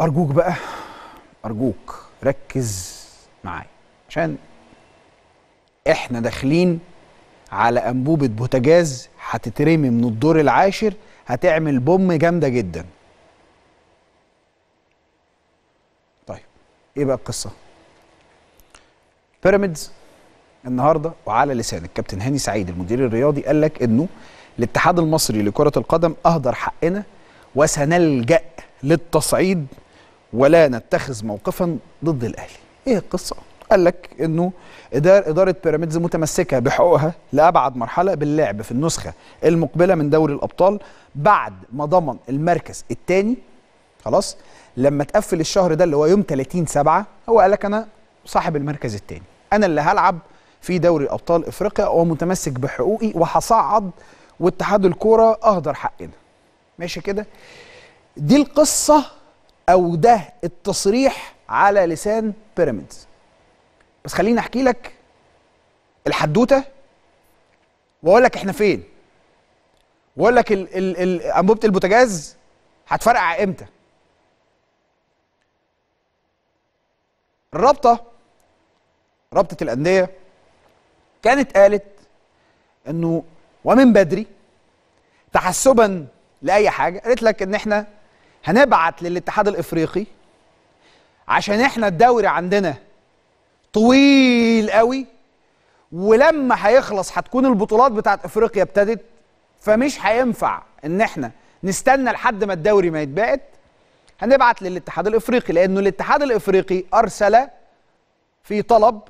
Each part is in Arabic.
أرجوك بقى أرجوك ركز معايا عشان إحنا داخلين على أنبوبة بوتاجاز هتترمي من الدور العاشر هتعمل بوم جامدة جدا طيب إيه بقى القصة؟ بيراميدز النهارده وعلى لسان الكابتن هاني سعيد المدير الرياضي قال لك انه الاتحاد المصري لكره القدم اهدر حقنا وسنلجا للتصعيد ولا نتخذ موقفا ضد الاهلي ايه القصه قال لك انه إدار اداره بيراميدز متمسكه بحقوقها لابعد مرحله باللعب في النسخه المقبله من دوري الابطال بعد ما ضمن المركز الثاني خلاص لما تقفل الشهر ده اللي هو يوم 30 7 هو قال لك انا صاحب المركز الثاني انا اللي هلعب في دوري ابطال افريقيا ومتمسك بحقوقي وهصعد واتحاد الكوره اهدر حقنا ماشي كده دي القصه او ده التصريح على لسان بيراميدز بس خليني احكي لك الحدوته واقول لك احنا فين واقول لك ال ال ال انبوبه البوتاجاز هتفرقع امتى الرابطه رابطه الانديه كانت قالت انه ومن بدري تحسبا لاي حاجه قالت لك ان احنا هنبعت للاتحاد الافريقي عشان احنا الدوري عندنا طويل قوي ولما هيخلص هتكون البطولات بتاعت افريقيا ابتدت فمش هينفع ان احنا نستنى لحد ما الدوري ما يتبعت هنبعت للاتحاد الافريقي لانه الاتحاد الافريقي ارسل في طلب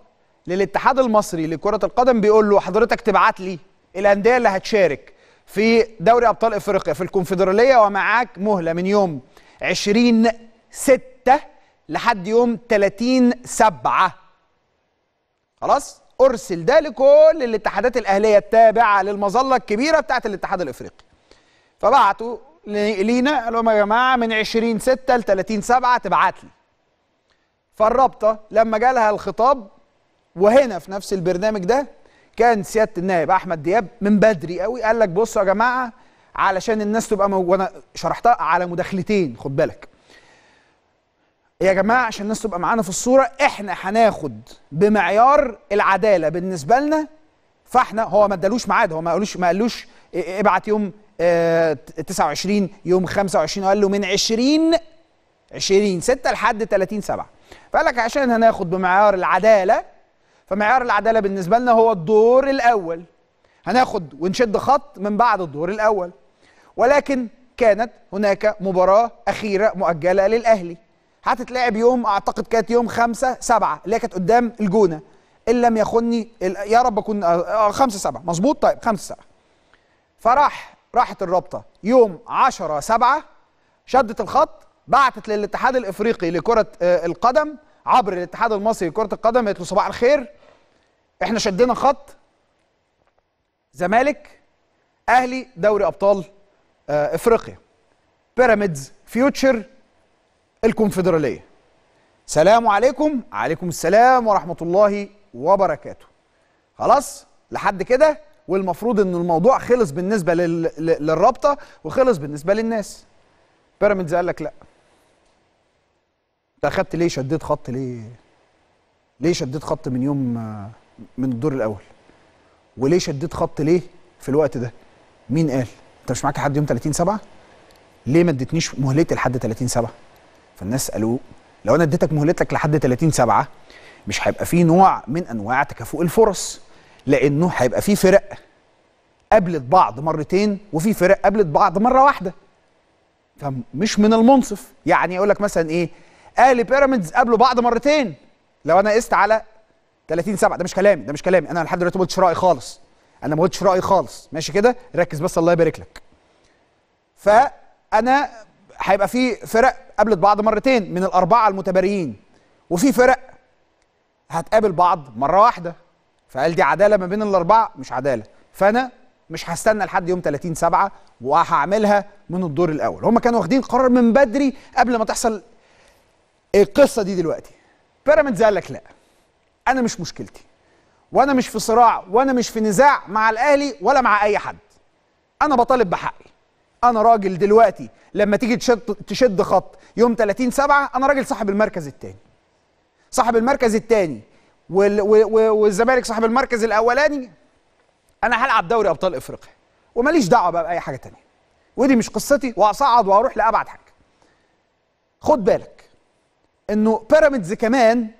للاتحاد المصري لكره القدم بيقول له حضرتك تبعت لي الانديه اللي هتشارك في دوري ابطال افريقيا في الكونفدراليه ومعاك مهله من يوم 20 6 لحد يوم 30 7 خلاص ارسل ده لكل الاتحادات الاهليه التابعه للمظله الكبيره بتاعه الاتحاد الافريقي فبعتوا لينا قالوا يا جماعه من 20 6 ل 30 7 تبعت لي فالرابطه لما جالها الخطاب وهنا في نفس البرنامج ده كان سياده النائب احمد دياب من بدري قوي قال لك بصوا يا جماعه علشان الناس تبقى موجوده وانا شرحتها على مداخلتين خد بالك يا جماعه عشان الناس تبقى معانا في الصوره احنا هناخد بمعيار العداله بالنسبه لنا فاحنا هو ما ادالوش ميعاد هو ما قالوش ما قالوش ابعت يوم اه 29 يوم 25 قال له من 20 20 6 لحد 30 7 فقال لك عشان هناخد بمعيار العداله فمعيار العداله بالنسبه لنا هو الدور الاول هناخد ونشد خط من بعد الدور الاول ولكن كانت هناك مباراه اخيره مؤجله للاهلي هتتلعب يوم اعتقد كانت يوم 5 7 اللي كانت قدام الجونه ان لم يخني يا رب اكون 5 آه، 7 آه، مظبوط طيب 5 7 فراح راحت الرابطه يوم 10 7 شدت الخط بعتت للاتحاد الافريقي لكره آه، القدم عبر الاتحاد المصري لكره القدم قالت له صباح الخير احنا شدينا خط زمالك اهلي دوري ابطال آه افريقيا بيراميدز فيوتشر الكونفدراليه سلام عليكم عليكم السلام ورحمه الله وبركاته خلاص لحد كده والمفروض ان الموضوع خلص بالنسبه لل... للرابطه وخلص بالنسبه للناس بيراميدز قال لك لا اخدت ليه شديت خط ليه ليه شديت خط من يوم من الدور الاول وليه شديت خط ليه في الوقت ده مين قال انت مش معاك لحد يوم 30 7 ليه ما اديتنيش مهلتي لحد 30 7 فالناس قالوا لو انا اديتك مهلتك لحد 30 7 مش هيبقى فيه نوع من انواع تكافؤ الفرص لانه هيبقى فيه فرق قابلت بعض مرتين وفي فرق قابلت بعض مره واحده فمش من المنصف يعني اقول لك مثلا ايه اهلي بيراميدز قابلوا بعض مرتين لو انا قست على 30 7 ده مش كلامي ده مش كلامي انا لحد دلوقتي ما قلتش رايي خالص انا ما قلتش رايي خالص ماشي كده ركز بس الله يبارك لك فانا هيبقى في فرق قابلت بعض مرتين من الاربعه المتباريين وفي فرق هتقابل بعض مره واحده فقال دي عداله ما بين الاربعه مش عداله فانا مش هستنى لحد يوم 30 7 وهعملها من الدور الاول هم كانوا واخدين قرار من بدري قبل ما تحصل القصه دي دلوقتي بيراميدز قال لك لا انا مش مشكلتي وانا مش في صراع وانا مش في نزاع مع الاهلي ولا مع اي حد انا بطالب بحقي انا راجل دلوقتي لما تيجي تشد تشد خط يوم 30 7 انا راجل صاحب المركز الثاني صاحب المركز الثاني والزمالك صاحب المركز الاولاني انا هلعب دوري ابطال افريقيا وماليش دعوه بقى باي حاجه ثانيه ودي مش قصتي وهصعد واروح لابعد حاجه خد بالك انه بيراميدز كمان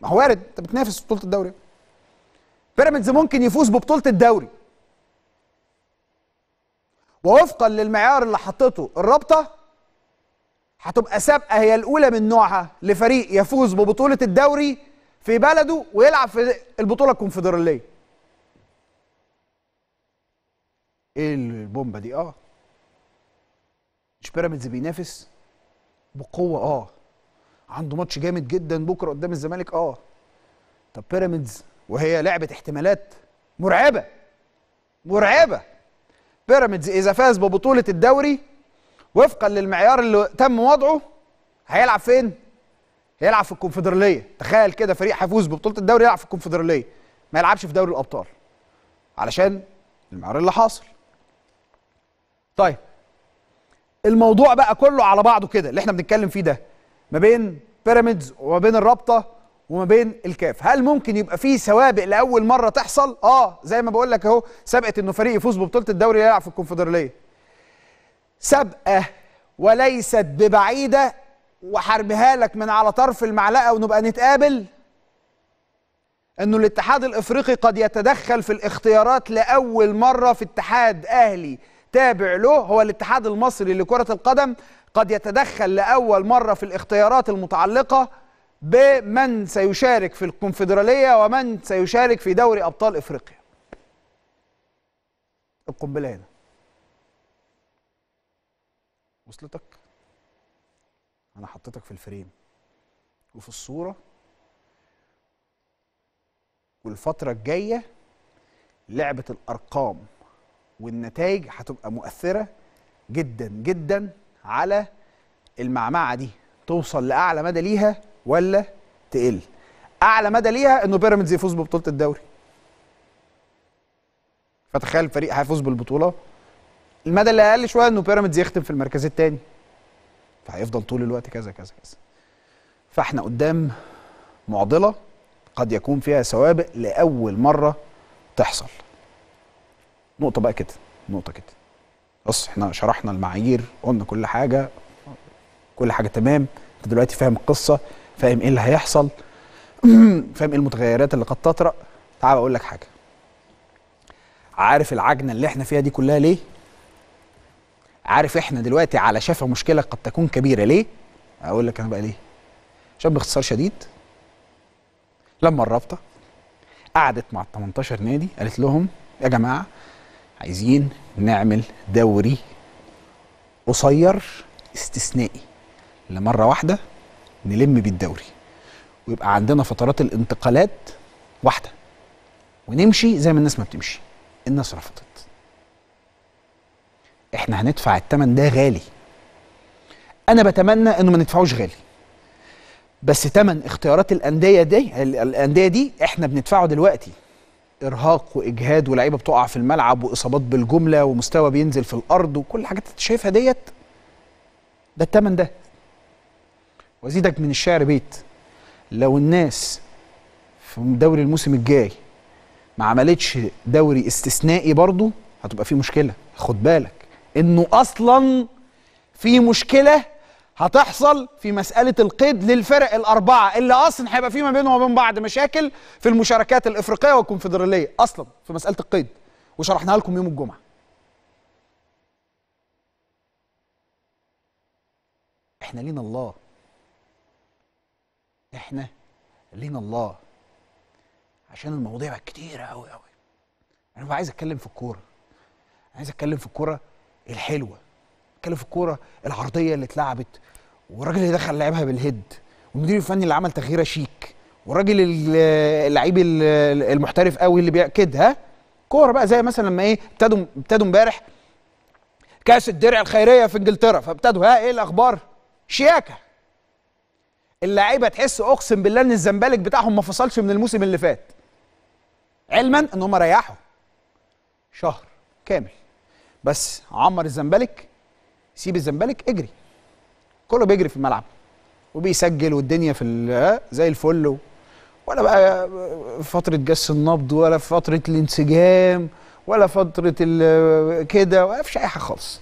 ما هو وارد انت بتنافس في بطوله الدوري بيراميدز ممكن يفوز ببطوله الدوري ووفقا للمعيار اللي حطته الرابطه هتبقى سابقه هي الاولى من نوعها لفريق يفوز ببطوله الدوري في بلده ويلعب في البطوله الكونفدراليه ايه البومبا دي اه مش بيراميدز بينافس بقوه اه عنده ماتش جامد جدا بكره قدام الزمالك اه طب بيراميدز وهي لعبه احتمالات مرعبه مرعبه بيراميدز اذا فاز ببطوله الدوري وفقا للمعيار اللي تم وضعه هيلعب فين هيلعب في الكونفدراليه تخيل كده فريق هيفوز ببطوله الدوري يلعب في الكونفدراليه ما يلعبش في دوري الابطال علشان المعيار اللي حاصل طيب الموضوع بقى كله على بعضه كده اللي احنا بنتكلم فيه ده ما بين بيراميدز وما بين الرابطه وما بين الكاف هل ممكن يبقى في سوابق لاول مره تحصل اه زي ما بقول لك اهو سبقت انه فريق يفوز ببطوله الدوري يلعب في الكونفدراليه سابقه وليست ببعيده وحربها لك من على طرف المعلقه ونبقى نتقابل انه الاتحاد الافريقي قد يتدخل في الاختيارات لاول مره في اتحاد اهلي تابع له هو الاتحاد المصري لكره القدم قد يتدخل لأول مرة في الاختيارات المتعلقة بمن سيشارك في الكونفدرالية ومن سيشارك في دوري أبطال إفريقيا القنبلة هنا وصلتك أنا حطيتك في الفريم وفي الصورة والفترة الجاية لعبة الأرقام والنتائج هتبقى مؤثرة جدا جدا على المعمعه دي توصل لاعلى مدى ليها ولا تقل اعلى مدى ليها انه بيراميدز يفوز ببطوله الدوري فتخيل فريق هيفوز بالبطوله المدى اللي اقل شويه انه بيراميدز يختم في المركز الثاني فهيفضل طول الوقت كذا كذا كذا فاحنا قدام معضله قد يكون فيها سوابق لاول مره تحصل نقطه بقى كده نقطه كده بص احنا شرحنا المعايير قلنا كل حاجه كل حاجه تمام انت دلوقتي فاهم القصه فاهم ايه اللي هيحصل فاهم ايه المتغيرات اللي قد تطرأ تعال اقول لك حاجه عارف العجنه اللي احنا فيها دي كلها ليه عارف احنا دلوقتي على شفا مشكله قد تكون كبيره ليه اقول لك انا بقى ليه عشان باختصار شديد لما الرابطه قعدت مع ال 18 نادي قالت لهم يا جماعه عايزين نعمل دوري قصير استثنائي لمره واحده نلم بيه الدوري ويبقى عندنا فترات الانتقالات واحده ونمشي زي ما الناس ما بتمشي الناس رفضت احنا هندفع الثمن ده غالي انا بتمنى انه ما ندفعوش غالي بس ثمن اختيارات الانديه دي الانديه دي احنا بندفعه دلوقتي ارهاق واجهاد ولاعيبه بتقع في الملعب واصابات بالجمله ومستوى بينزل في الارض وكل الحاجات اللي شايفها ديت ده الثمن ده وازيدك من الشعر بيت لو الناس في دوري الموسم الجاي ما عملتش دوري استثنائي برضه هتبقى في مشكله خد بالك انه اصلا في مشكله هتحصل في مسألة القيد للفرق الأربعة اللي أصلا هيبقى في ما بينهم وبين بعض مشاكل في المشاركات الإفريقية والكونفدرالية أصلا في مسألة القيد وشرحناها لكم يوم الجمعة احنا لينا الله احنا لينا الله عشان المواضيع بقت كتيرة أوي أوي أنا بقى عايز أتكلم في الكورة عايز أتكلم في الكورة الحلوة اتكلم في الكوره العرضيه اللي اتلعبت والراجل اللي دخل لعبها بالهيد والمدير الفني اللي عمل تغييره شيك والراجل اللعيب المحترف قوي اللي بيأكد ها كوره بقى زي مثلا لما ايه ابتدوا ابتدوا امبارح كاس الدرع الخيريه في انجلترا فابتدوا ها ايه الاخبار شياكه اللعيبه تحس اقسم بالله ان الزمبلك بتاعهم ما فصلش من الموسم اللي فات علما ان هم ريحوا شهر كامل بس عمر الزمبلك سيب الزمالك اجري كله بيجري في الملعب وبيسجل والدنيا في آه، زي الفل ولا بقى آه، فتره جس النبض ولا فتره الانسجام ولا فتره آه، كده ولا فيش اي حاجه خالص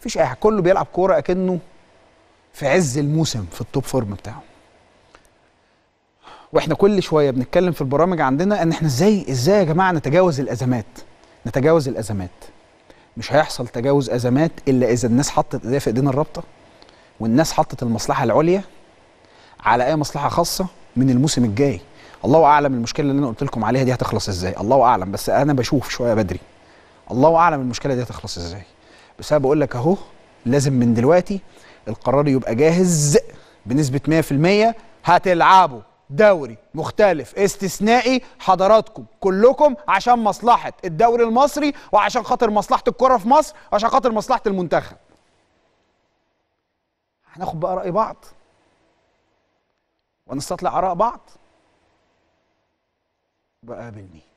مفيش اي حاجه كله بيلعب كوره اكنه في عز الموسم في التوب فورم بتاعه واحنا كل شويه بنتكلم في البرامج عندنا ان احنا ازاي ازاي يا جماعه نتجاوز الازمات نتجاوز الازمات مش هيحصل تجاوز ازمات الا اذا الناس حطت ايديها في ايدينا الرابطه والناس حطت المصلحه العليا على اي مصلحه خاصه من الموسم الجاي الله اعلم المشكله اللي انا قلت لكم عليها دي هتخلص ازاي الله اعلم بس انا بشوف شويه بدري الله اعلم المشكله دي هتخلص ازاي بس انا بقول لك اهو لازم من دلوقتي القرار يبقى جاهز بنسبه 100% هتلعبوا دوري مختلف استثنائي حضراتكم كلكم عشان مصلحه الدوري المصري وعشان خاطر مصلحه الكره في مصر وعشان خاطر مصلحه المنتخب هناخد بقى راي بعض ونستطلع اراء بعض وقابلني